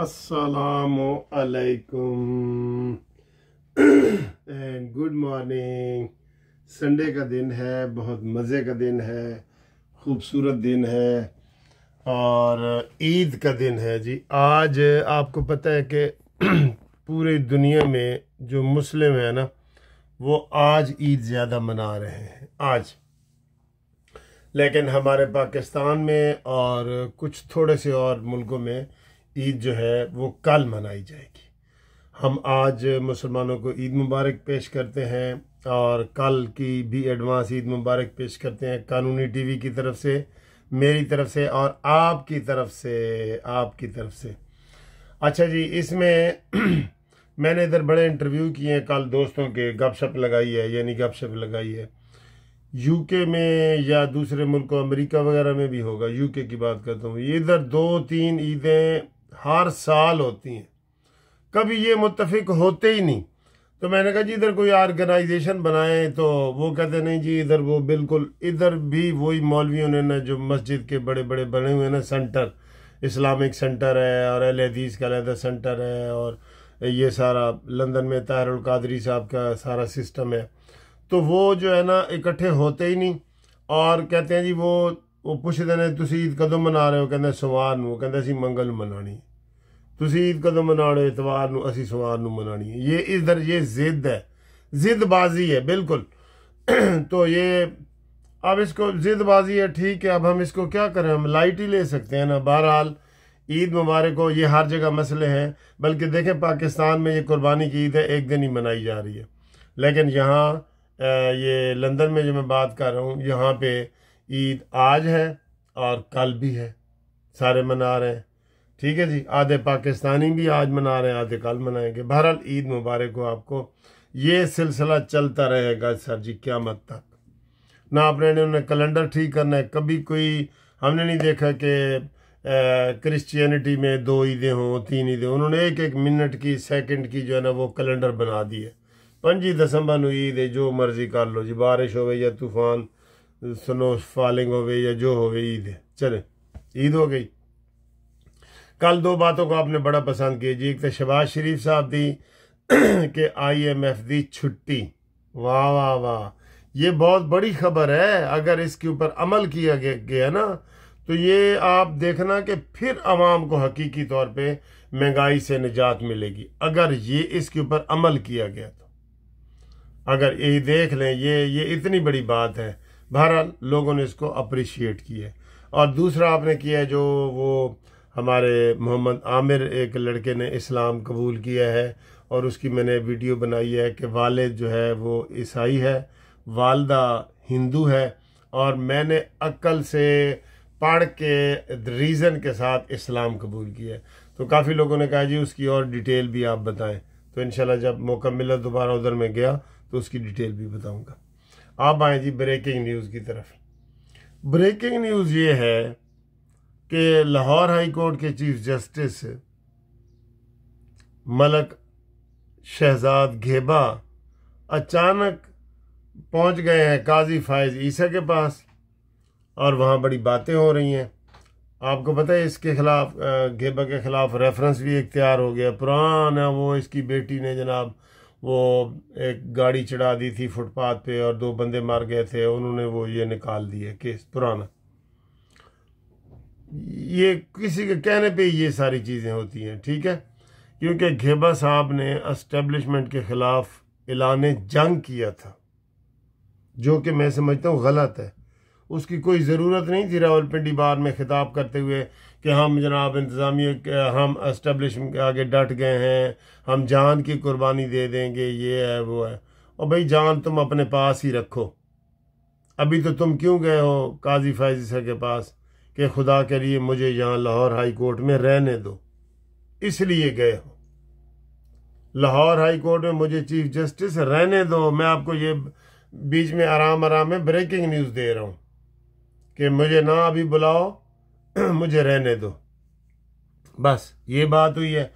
السلام علیکم good morning Sunday کا دن ہے بہت مزے کا دن ہے خوبصورت دن ہے اور عید کا دن ہے جی آج آپ کو پتہ ہے کہ پورے دنیا میں جو مسلم ہیں نا وہ آج عید زیادہ منا رہے ہیں آج لیکن ہمارے پاکستان میں اور کچھ تھوڑے سے اور ملکوں میں عید جو ہے وہ کل منائی جائے گی ہم آج مسلمانوں کو عید مبارک پیش کرتے ہیں اور کل کی بھی ایڈوانس عید مبارک پیش کرتے ہیں قانونی ٹی وی کی طرف سے میری طرف سے اور آپ کی طرف سے آپ کی طرف سے اچھا جی اس میں میں نے ادھر بڑے انٹرویو کیے ہیں کل دوستوں کے گپ شپ لگائی ہے یعنی گپ شپ لگائی ہے یو کے میں یا دوسرے ملکوں امریکہ وغیرہ میں بھی ہوگا یو کے کی بات کرتا ہوں ادھر دو تین عیدیں ہر سال ہوتی ہیں کبھی یہ متفق ہوتے ہی نہیں تو میں نے کہا جی ادھر کوئی آرگنائزیشن بنائے تو وہ کہتے نہیں جی ادھر وہ بالکل ادھر بھی وہی مولویوں نے نا جو مسجد کے بڑے بڑے بنے ہوئے ہیں نا سینٹر اسلامک سینٹر ہے اور اہل حدیث کا علیحدہ سینٹر ہے اور یہ سارا لندن میں طاہر القادری صاحب کا سارا سسٹم ہے تو وہ جو ہے نا اکٹھے ہوتے ہی نہیں اور کہتے ہیں جی وہ وہ پوچھتے ہیں تھی عید کدو منا رہے ہو کہ ہیں کہ منگل منانی ہے تصے عید کدوں منا رہو اتوار نو اسی سمار نو منانی ہے یہ اِدھر یہ ضد ہے ضد بازی ہے بالکل تو یہ اب اس کو زد بازی ہے ٹھیک ہے اب ہم اس کو کیا کریں ہم لائٹ ہی لے سکتے ہیں نا بہرحال عید ممارک کو یہ ہر جگہ مسئلے ہیں بلکہ دیکھیں پاکستان میں یہ قربانی کی عید ہے ایک دن ہی منائی جا رہی ہے لیکن یہاں یہ لندن میں جو میں بات کر رہا ہوں یہاں پہ عید آج ہے اور کل بھی ہے سارے منا رہے ہیں ٹھیک ہے جی آدھے پاکستانی بھی آج منا رہے ہیں آدھے کل منائیں گے بہرحال عید مبارک ہو آپ کو یہ سلسلہ چلتا رہے گا سر جی کیا مت تک نہ آپ نے انہوں نے کیلنڈر ٹھیک کرنا ہے کبھی کوئی ہم نے نہیں دیکھا کہ کرسچینٹی میں دو عیدیں ہوں تین عیدیں ہوں انہوں نے ایک ایک منٹ کی سیکنڈ کی جو ہے نا وہ کیلنڈر بنا دی ہے پنجی دسمبر نو عید ہے جو مرضی کر لو جی بارش ہوئے یا طوفان سنو فالنگ ہوئے یا جو ہوئے عید ہے چلے عید ہو گئی کل دو باتوں کو آپ نے بڑا پسند کیا جی ایک تو شباز شریف صاحب دی کہ آئی ایم ایف دی چھٹی واہ واہ واہ یہ بہت بڑی خبر ہے اگر اس کے اوپر عمل کیا گیا نا تو یہ آپ دیکھنا کہ پھر عوام کو حقیقی طور پہ مہنگائی سے نجات ملے گی اگر یہ اس کے اوپر عمل کیا گیا تو اگر یہ دیکھ لیں یہ اتنی بڑی بات ہے بہرحال لوگوں نے اس کو اپریشیٹ کیا ہے اور دوسرا آپ نے کیا ہے جو وہ ہمارے محمد عامر ایک لڑکے نے اسلام قبول کیا ہے اور اس کی میں نے ویڈیو بنائی ہے کہ والد جو ہے وہ عیسائی ہے والدہ ہندو ہے اور میں نے عقل سے پڑھ کے ریزن کے ساتھ اسلام قبول کیا ہے تو کافی لوگوں نے کہا جی اس کی اور ڈیٹیل بھی آپ بتائیں تو انشاءاللہ جب موقع ملا دوبارہ ادھر میں گیا تو اس کی ڈیٹیل بھی بتاؤں گا آپ آئیں جی بریکنگ نیوز کی طرف بریکنگ نیوز یہ ہے کہ لاہور ہائی کورٹ کے چیف جسٹس ملک شہزاد گھیبا اچانک پہنچ گئے ہیں قاضی فائز عیسیٰ کے پاس اور وہاں بڑی باتیں ہو رہی ہیں آپ کو پتہ ہے اس کے خلاف گھیبا کے خلاف ریفرنس بھی اختیار ہو گیا پرانا وہ اس کی بیٹی نے جناب وہ ایک گاڑی چڑھا دی تھی فٹ پاتھ پہ اور دو بندے مار گئے تھے انہوں نے وہ یہ نکال دیے کیس پرانا یہ کسی کے کہنے پہ یہ ساری چیزیں ہوتی ہیں ٹھیک ہے کیونکہ گھیبا صاحب نے اسٹیبلشمنٹ کے خلاف اعلان جنگ کیا تھا جو کہ میں سمجھتا ہوں غلط ہے اس کی کوئی ضرورت نہیں تھی راول پنڈی بار میں خطاب کرتے ہوئے کہ ہم جناب انتظامیہ ہم اسٹیبلشمنٹ کے آگے ڈٹ گئے ہیں ہم جان کی قربانی دے دیں گے یہ ہے وہ ہے اور بھائی جان تم اپنے پاس ہی رکھو ابھی تو تم کیوں گئے ہو قاضی سر کے پاس کہ خدا کے لیے مجھے یہاں لاہور ہائی کورٹ میں رہنے دو اس لیے گئے ہو لاہور ہائی کورٹ میں مجھے چیف جسٹس رہنے دو میں آپ کو یہ بیچ میں آرام آرام میں بریکنگ نیوز دے رہا ہوں کہ مجھے نہ ابھی بلاؤ مجھے رہنے دو بس یہ بات ہوئی ہے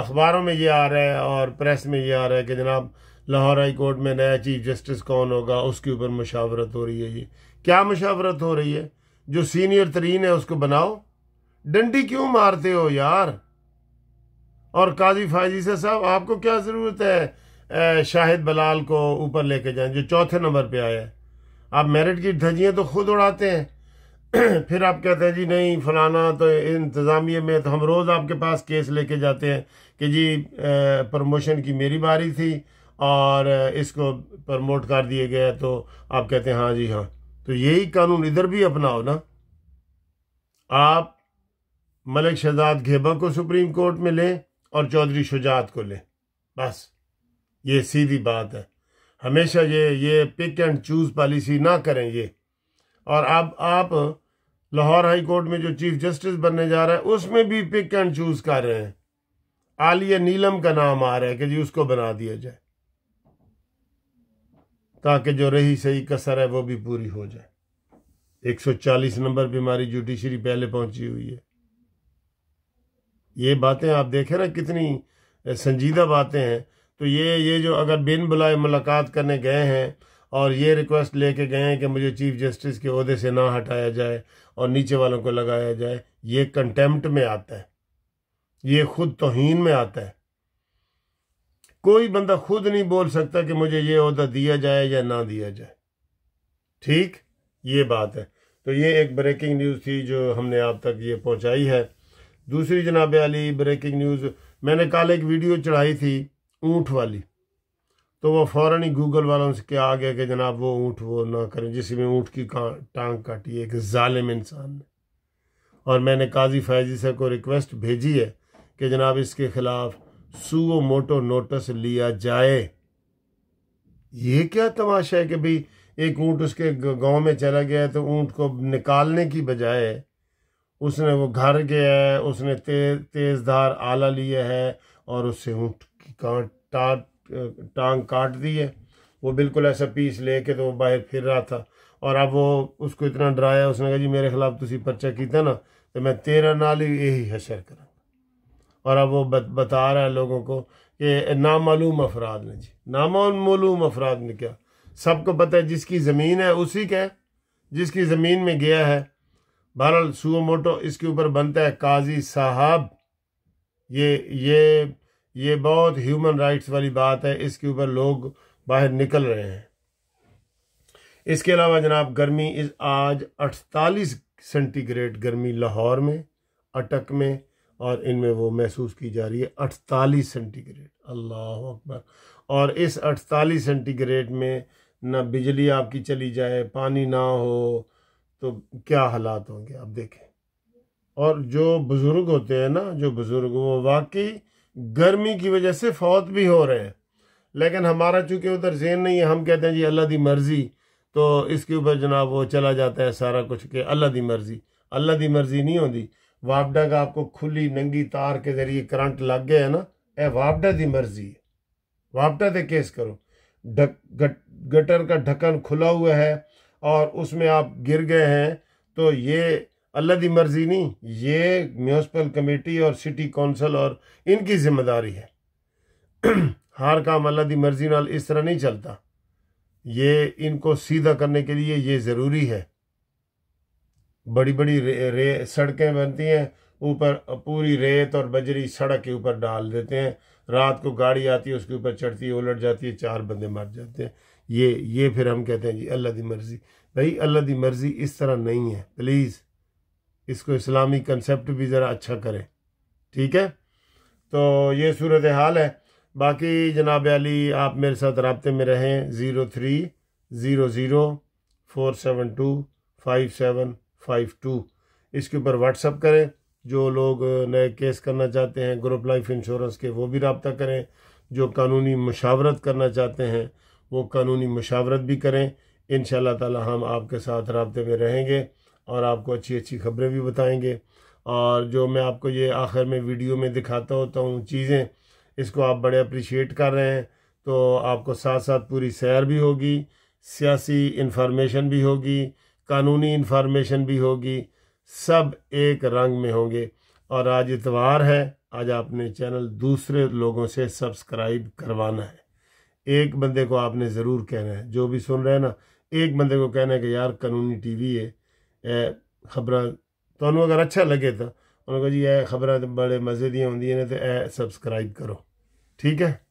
اخباروں میں یہ آ رہا ہے اور پریس میں یہ آ رہا ہے کہ جناب لاہور ہائی کورٹ میں نیا چیف جسٹس کون ہوگا اس کے اوپر مشاورت ہو رہی ہے یہ کیا مشاورت ہو رہی ہے جو سینئر ترین ہے اس کو بناؤ ڈنڈی کیوں مارتے ہو یار اور قاضی فائزی سے صاحب آپ کو کیا ضرورت ہے شاہد بلال کو اوپر لے کے جائیں جو چوتھے نمبر پہ آئے آپ میرٹ کی دھجیاں تو خود اڑاتے ہیں پھر آپ کہتے ہیں جی نہیں فلانا تو انتظامیہ میں تو ہم روز آپ کے پاس کیس لے کے جاتے ہیں کہ جی پرموشن کی میری باری تھی اور اس کو پرموٹ کر دیے گئے تو آپ کہتے ہیں ہاں جی ہاں تو یہی قانون ادھر بھی اپنا ہو نا آپ ملک شہزاد گھیبا کو سپریم کورٹ میں لیں اور چودھری شجاعت کو لیں بس یہ سیدھی بات ہے ہمیشہ یہ یہ پک اینڈ چوز پالیسی نہ کریں یہ اور اب آپ لاہور ہائی کورٹ میں جو چیف جسٹس بننے جا رہا ہے اس میں بھی پک اینڈ چوز کر رہے ہیں عالیہ نیلم کا نام آ رہا ہے کہ جی اس کو بنا دیا جائے تاکہ جو رہی صحیح کسر ہے وہ بھی پوری ہو جائے ایک سو چالیس نمبر بیماری ہماری جوڈیشری پہلے پہنچی ہوئی ہے یہ باتیں آپ دیکھیں نا کتنی سنجیدہ باتیں ہیں تو یہ یہ جو اگر بن بلائے ملاقات کرنے گئے ہیں اور یہ ریکویسٹ لے کے گئے ہیں کہ مجھے چیف جسٹس کے عہدے سے نہ ہٹایا جائے اور نیچے والوں کو لگایا جائے یہ کنٹیمپٹ میں آتا ہے یہ خود توہین میں آتا ہے کوئی بندہ خود نہیں بول سکتا کہ مجھے یہ عہدہ دیا جائے یا نہ دیا جائے ٹھیک یہ بات ہے تو یہ ایک بریکنگ نیوز تھی جو ہم نے آپ تک یہ پہنچائی ہے دوسری جناب علی بریکنگ نیوز میں نے کل ایک ویڈیو چڑھائی تھی اونٹ والی تو وہ فوراً ہی گوگل والوں سے کیا آ گیا کہ جناب وہ اونٹ وہ نہ کریں جس میں اونٹ کی ٹانگ کاٹی ایک ظالم انسان نے اور میں نے قاضی فیضی صاحب کو ریکویسٹ بھیجی ہے کہ جناب اس کے خلاف سو موٹو نوٹس لیا جائے یہ کیا تماشا ہے کہ بھئی ایک اونٹ اس کے گاؤں میں چلا گیا ہے تو اونٹ کو نکالنے کی بجائے اس نے وہ گھر گیا ہے اس نے تیز دھار آلہ لیا ہے اور اس سے اونٹ کی ٹانگ کاٹ دی ہے وہ بالکل ایسا پیس لے کے تو وہ باہر پھر رہا تھا اور اب وہ اس کو اتنا ڈرایا اس نے کہا جی میرے خلاف تسی پرچہ کیتا نا تو میں تیرا نال ہی یہی حشر کرا اور اب وہ بتا رہا ہے لوگوں کو کہ نامعلوم افراد نے جی نامعلوم افراد نے کیا سب کو پتہ ہے جس کی زمین ہے اسی کا ہے جس کی زمین میں گیا ہے بہرحال سو موٹو اس کے اوپر بنتا ہے قاضی صاحب یہ یہ یہ بہت ہیومن رائٹس والی بات ہے اس کے اوپر لوگ باہر نکل رہے ہیں اس کے علاوہ جناب گرمی آج اٹھتالیس سینٹی گریڈ گرمی لاہور میں اٹک میں اور ان میں وہ محسوس کی جا رہی ہے اٹھتالیس سینٹی گریڈ اللہ اکبر اور اس اٹھتالیس سینٹی گریڈ میں نہ بجلی آپ کی چلی جائے پانی نہ ہو تو کیا حالات ہوں گے آپ دیکھیں اور جو بزرگ ہوتے ہیں نا جو بزرگ وہ واقعی گرمی کی وجہ سے فوت بھی ہو رہے ہیں لیکن ہمارا چونکہ ادھر ذہن نہیں ہے ہم کہتے ہیں جی اللہ دی مرضی تو اس کے اوپر جناب وہ چلا جاتا ہے سارا کچھ کہ اللہ دی مرضی اللہ دی مرضی نہیں ہوتی وابڈا کا آپ کو کھلی ننگی تار کے ذریعے کرنٹ لگ گیا ہے نا اے وابڈا دی مرضی ہے وابڈا دے کیس کرو ڈھک گٹر کا ڈھکن کھلا ہوا ہے اور اس میں آپ گر گئے ہیں تو یہ اللہ دی مرضی نہیں یہ میونسپل کمیٹی اور سٹی کونسل اور ان کی ذمہ داری ہے ہر کام اللہ دی مرضی نال اس طرح نہیں چلتا یہ ان کو سیدھا کرنے کے لیے یہ ضروری ہے بڑی بڑی رے سڑکیں بنتی ہیں اوپر پوری ریت اور بجری سڑک کے اوپر ڈال دیتے ہیں رات کو گاڑی آتی ہے اس کے اوپر چڑھتی ہے الٹ جاتی ہے چار بندے مر جاتے ہیں یہ یہ پھر ہم کہتے ہیں جی اللہ دی مرضی بھائی اللہ دی مرضی اس طرح نہیں ہے پلیز اس کو اسلامی کنسیپٹ بھی ذرا اچھا کریں ٹھیک ہے تو یہ صورت حال ہے باقی جناب علی آپ میرے ساتھ رابطے میں رہیں zero three zero zero four seven two five seven five two اس کے اوپر واٹس اپ کریں جو لوگ نئے کیس کرنا چاہتے ہیں گروپ لائف انشورنس کے وہ بھی رابطہ کریں جو قانونی مشاورت کرنا چاہتے ہیں وہ قانونی مشاورت بھی کریں ان شاء اللہ تعالیٰ ہم آپ کے ساتھ رابطے میں رہیں گے اور آپ کو اچھی اچھی خبریں بھی بتائیں گے اور جو میں آپ کو یہ آخر میں ویڈیو میں دکھاتا ہوتا ہوں چیزیں اس کو آپ بڑے اپریشیٹ کر رہے ہیں تو آپ کو ساتھ ساتھ پوری سیر بھی ہوگی سیاسی انفارمیشن بھی ہوگی قانونی انفارمیشن بھی ہوگی سب ایک رنگ میں ہوں گے اور آج اتوار ہے آج آپ نے چینل دوسرے لوگوں سے سبسکرائب کروانا ہے ایک بندے کو آپ نے ضرور کہنا ہے جو بھی سن رہے ہیں نا ایک بندے کو کہنا ہے کہ یار قانونی ٹی وی ہے اے تو تو اگر اچھا لگے تو انہوں نے کہا جی یہ خبریں بڑے مزے دیا دیئے ہیں تو اے سبسکرائب کرو ٹھیک ہے